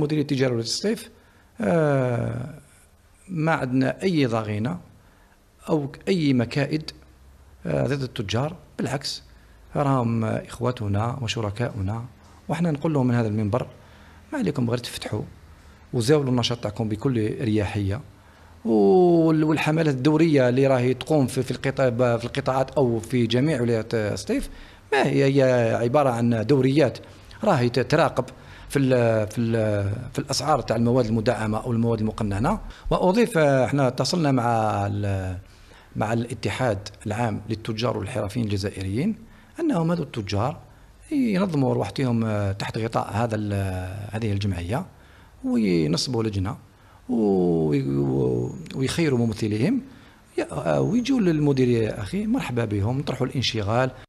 مدير التجاره ولايه آه، الصيف ما عندنا اي ضغينه او اي مكائد آه، ضد التجار بالعكس راهم اخواتنا وشركاؤنا وحنا نقول لهم من هذا المنبر ما عليكم غير تفتحوا وزاولوا النشاط تاعكم بكل اريحيه والحملات الدوريه اللي راهي تقوم في القطاع في القطاعات او في جميع ولايات ستيف ما هي عباره عن دوريات راهي تراقب في الـ في الـ في الاسعار تاع المواد المدعمه او المواد المقننه واضيف آه، احنا اتصلنا مع مع الاتحاد العام للتجار والحرفيين الجزائريين انهم هذو التجار ينظموا روحتهم آه، تحت غطاء هذا آه، هذه الجمعيه وينصبوا لجنه ويخيروا ممثليهم ويجوا للمدير يا اخي مرحبا بهم نطرحوا الانشغال